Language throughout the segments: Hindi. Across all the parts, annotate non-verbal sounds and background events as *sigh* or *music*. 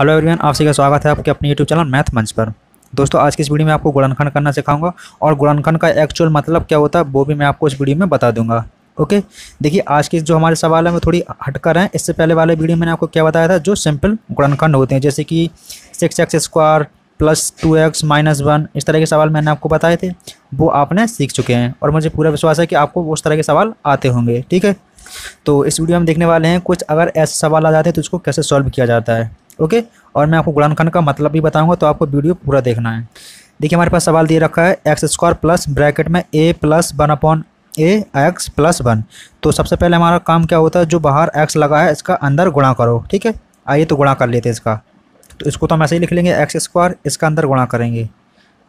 हेलो एवरीवन आप सभी का स्वागत है आपके अपने यूट्यूब चैनल मैथ मंच पर दोस्तों आज की इस वीडियो में आपको गुणनखंड करना सिखाऊंगा और गुणनखंड का एक्चुअल मतलब क्या होता है वो भी मैं आपको इस वीडियो में बता दूंगा ओके देखिए आज के जो हमारे सवाल है वो थोड़ी हटकर हैं इससे पहले वाले वीडियो में मैंने आपको क्या बताया था जो सिंपल गुणनखंड होते हैं जैसे कि six x square plus two x minus one इस तरह के सवाल मैंने आपको बताए थे वो आपने सीख चुके हैं और मुझे पूरा विश्वास है कि आपको उस तरह के सवाल आते होंगे ठीक है तो इस वीडियो में देखने वाले हैं कुछ अगर ऐसे सवाल आ जाते हैं तो उसको कैसे सॉल्व किया जाता है ओके और मैं आपको गुड़ान खन का मतलब भी बताऊँगा तो आपको वीडियो पूरा देखना है देखिए हमारे पास सवाल दे रखा है एक्स स्क्वायर प्लस ब्रैकेट में a plus one upon a x plus one तो सबसे पहले हमारा काम क्या होता है जो बाहर एक्स लगा है इसका अंदर गुणा करो ठीक है आइए तो गुणा कर लेते हैं इसका तो इसको तो हम ऐसे ही लिख लेंगे एक्स स्क्वायर इसका अंदर गुणा करेंगे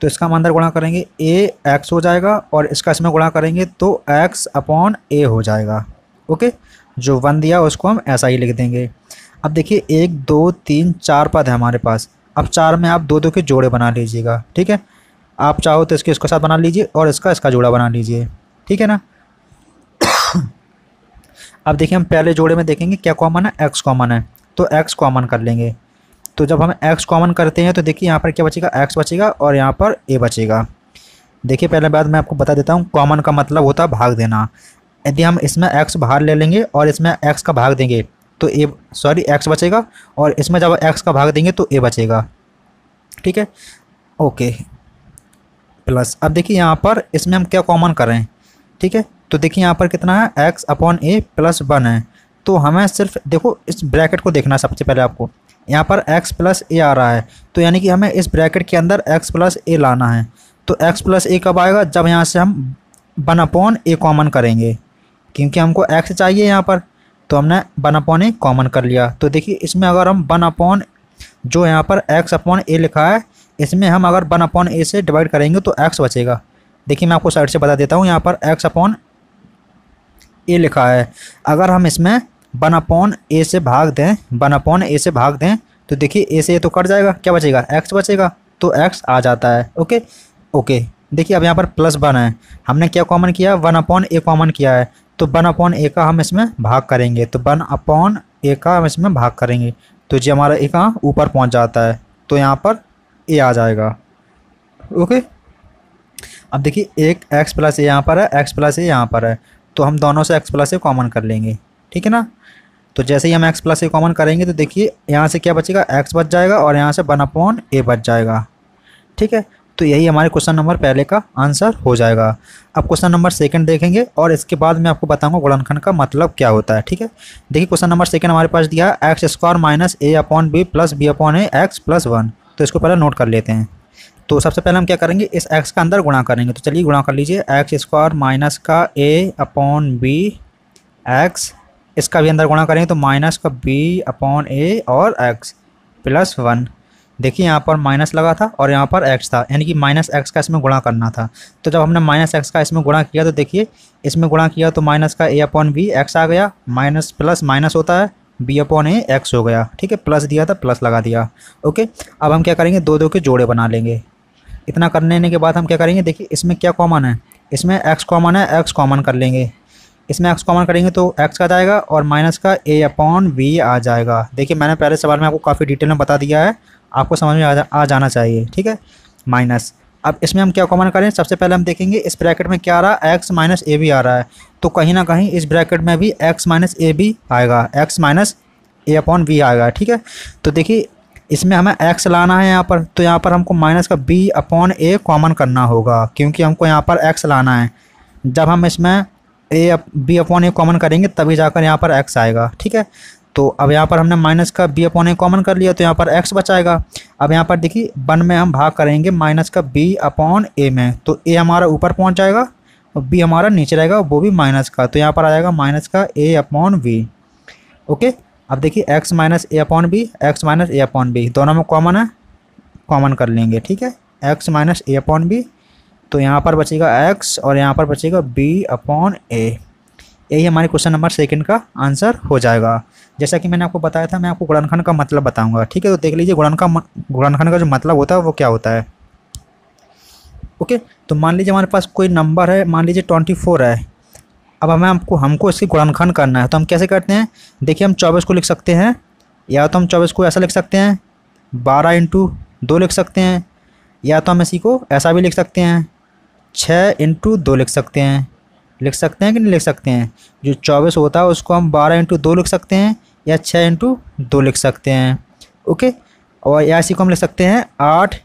तो इसका हम अंदर गुणा करेंगे ए एक्स हो जाएगा और इसका इसमें गुणा करेंगे तो एक्स अपॉन ए हो जाएगा ओके जो वन दिया उसको हम ऐसा ही लिख देंगे अब देखिए एक दो तीन चार पद है हमारे पास अब चार में आप दो दो के जोड़े बना लीजिएगा ठीक है आप चाहो तो इसके इसके साथ बना लीजिए और इसका इसका जोड़ा बना लीजिए ठीक है ना *coughs* अब देखिए हम पहले जोड़े में देखेंगे क्या कॉमन है एक्स कॉमन है तो एक्स कॉमन कर लेंगे तो जब हम एक्स कॉमन करते हैं तो देखिए यहाँ पर क्या बचेगा एक्स बचेगा और यहाँ पर ए बचेगा देखिए पहले बात मैं आपको बता देता हूँ कॉमन का मतलब होता है भाग देना यदि हम इसमें एक्स बाहर ले लेंगे और इसमें एक्स का भाग देंगे तो ए सॉरी एक्स बचेगा और इसमें जब एक्स का भाग देंगे तो ए बचेगा ठीक है ओके प्लस अब देखिए यहाँ पर इसमें हम क्या कॉमन कर रहे हैं ठीक है तो देखिए यहाँ पर कितना है x upon a plus one है तो हमें सिर्फ देखो इस ब्रैकेट को देखना है सबसे पहले आपको यहाँ पर x प्लस ए आ रहा है तो यानी कि हमें इस ब्रैकेट के अंदर x प्लस ए लाना है तो x प्लस ए कब आएगा जब यहाँ से हम वन अपॉन ए कॉमन करेंगे क्योंकि हमको x चाहिए यहाँ पर तो हमने वन अपॉन ए कॉमन कर लिया तो देखिए इसमें अगर हम वन अपॉन जो यहाँ पर एक्स अपॉन ए लिखा है इसमें हम अगर वन अपॉन ए से डिवाइड करेंगे तो एक्स बचेगा देखिए मैं आपको साइड से बता देता हूँ यहाँ पर एक्स अपॉन ए लिखा है अगर हम इसमें वन अपॉन ए से भाग दें वन अपॉन ए से भाग दें तो देखिए ए से ए तो कट जाएगा क्या बचेगा एक्स बचेगा तो एक्स आ जाता है ओके ओके देखिए अब यहाँ पर प्लस वन है हमने क्या कॉमन किया वन अपॉन ए कॉमन किया है तो वन अपॉन ए का हम इसमें भाग करेंगे तो वन अपॉन ए का हम इसमें भाग करेंगे तो जी हमारा ए कहाँ ऊपर पहुंच जाता है तो यहाँ पर ए आ जाएगा ओके अब देखिए एक एक्स प्लस ए यहाँ पर है एक्स प्लस ए यहाँ पर है तो हम दोनों से एक्स प्लस ए कॉमन कर लेंगे ठीक है ना तो जैसे ही हम एक्स प्लस ए कॉमन करेंगे तो देखिए यहाँ से क्या बचेगा एक्स बच जाएगा और यहाँ से वन अपॉन ए बच जाएगा ठीक है तो यही हमारे क्वेश्चन नंबर पहले का आंसर हो जाएगा अब क्वेश्चन नंबर सेकंड देखेंगे और इसके बाद मैं आपको बताऊंगा गुणनखंड का मतलब क्या होता है ठीक है देखिए क्वेश्चन नंबर सेकंड हमारे पास दिया x square minus a upon b plus b upon a x plus one तो इसको पहले नोट कर लेते हैं तो सबसे पहले हम क्या करेंगे इस एक्स का अंदर गुणा करेंगे तो चलिए गुणा कर लीजिए एक्स स्क्वायर माइनस का ए अपॉन बी एक्स इसका भी अंदर गुणा करेंगे तो माइनस का बी अपॉन ए और एक्स प्लस वन देखिए यहाँ पर माइनस लगा था और यहाँ पर एक्स था यानी कि माइनस एक्स का इसमें गुणा करना था तो जब हमने माइनस एक्स का इसमें गुणा किया तो देखिए इसमें गुणा किया तो माइनस का ए अपॉन बी एक्स आ गया माइनस प्लस माइनस होता है बी अपॉन ए एक्स हो गया ठीक है प्लस दिया था प्लस लगा दिया ओके अब हम क्या करेंगे दो दो के जोड़े बना लेंगे इतना करने के बाद हम क्या करेंगे देखिए इसमें क्या कॉमन है इसमें एक्स कॉमन है एक्स कॉमन कर लेंगे इसमें एक्स कॉमन करेंगे तो एक्स का जाएगा और माइनस का ए अपॉन वी आ जाएगा देखिए मैंने पहले सवाल में आपको काफ़ी डिटेल में बता दिया है आपको समझ में आ, जा, आ जाना चाहिए ठीक है माइनस अब इसमें हम क्या कॉमन करें सबसे पहले हम देखेंगे इस ब्रैकेट में क्या आ रहा है एक्स माइनस ए भी आ रहा है तो कहीं ना कहीं इस ब्रैकेट में भी एक्स माइनस ए भी आएगा x minus a upon b आएगा ठीक है तो देखिए इसमें हमें एक्स लाना है यहाँ पर तो यहाँ पर हमको माइनस का बी अपॉन ए कॉमन करना होगा क्योंकि हमको यहाँ पर एक्स लाना है जब हम इसमें a b upon a common करेंगे तभी जाकर यहाँ पर एक्स आएगा ठीक है तो अब यहाँ पर हमने माइनस का बी अपॉन ए कॉमन कर लिया तो यहाँ पर एक्स बचाएगा अब यहाँ पर देखिए वन में हम भाग करेंगे माइनस का बी अपॉन ए में तो ए हमारा ऊपर पहुँच जाएगा और बी हमारा नीचे रहेगा वो भी माइनस का तो यहाँ पर आ जाएगा माइनस का ए अपॉन बी ओके अब देखिए x minus a upon b x minus a upon b दोनों में कॉमन है कॉमन कर लेंगे ठीक है x minus a upon b तो यहाँ पर बचेगा एक्स और यहाँ पर बचेगा बी अपॉन ए यही हमारे क्वेश्चन नंबर सेकंड का आंसर हो जाएगा जैसा कि मैंने आपको बताया था मैं आपको गुणनखंड का मतलब बताऊंगा ठीक है तो देख लीजिए गुड़न का गुणनखंड का जो मतलब होता है वो क्या होता है ओके तो मान लीजिए हमारे पास कोई नंबर है मान लीजिए ट्वेंटी फोर है अब हमें आपको हमको इसकी गुणनखंड करना है तो हम कैसे करते हैं देखिए हम चौबीस को लिख सकते हैं या तो हम चौबीस को ऐसा लिख सकते हैं बारह इंटू दो लिख सकते हैं या तो हम इसी को ऐसा भी लिख सकते हैं छः इंटू दो लिख सकते हैं लिख सकते हैं कि नहीं लिख सकते हैं जो चौबीस होता है उसको हम बारह इंटू दो लिख सकते हैं या छः इंटू दो लिख सकते हैं ओके और या इसी को हम लिख सकते हैं आठ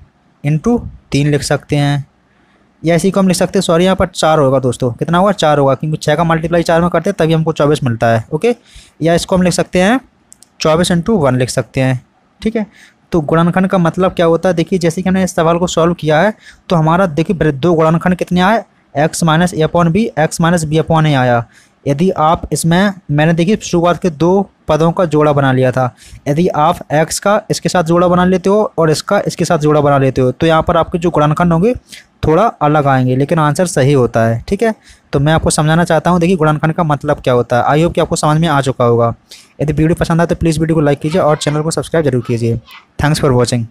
इंटू तीन लिख सकते हैं या इसी को हम लिख सकते हैं सॉरी यहाँ पर चार होगा दोस्तों कितना होगा चार होगा क्योंकि छः का मल्टीप्लाई चार में करते हैं तभी हमको चौबीस मिलता है ओके या इसको हम लिख सकते हैं चौबीस इंटू वन लिख सकते हैं ठीक है तो गुणनखंड का मतलब क्या होता है देखिए जैसे कि हमने इस सवाल को सॉल्व किया है तो हमारा देखिए दो गुणनखंड कितने आए x minus a upon b x minus b upon a आया यदि आप इसमें मैंने देखिए शुरुआत के दो पदों का जोड़ा बना लिया था यदि आप एक्स का इसके साथ जोड़ा बना लेते हो और इसका इसके साथ जोड़ा बना लेते हो तो यहाँ पर आपके जो गुणनखंड होंगे थोड़ा अलग आएंगे लेकिन आंसर सही होता है ठीक है तो मैं आपको समझाना चाहता हूँ देखिए गुणनखंड का मतलब क्या होता है आई होप कि आपको समझ में आ चुका होगा यदि वीडियो पसंद आए तो प्लीज़ वीडियो को लाइक कीजिए और चैनल को सब्सक्राइब जरूर कीजिए थैंक्स फॉर वॉचिंग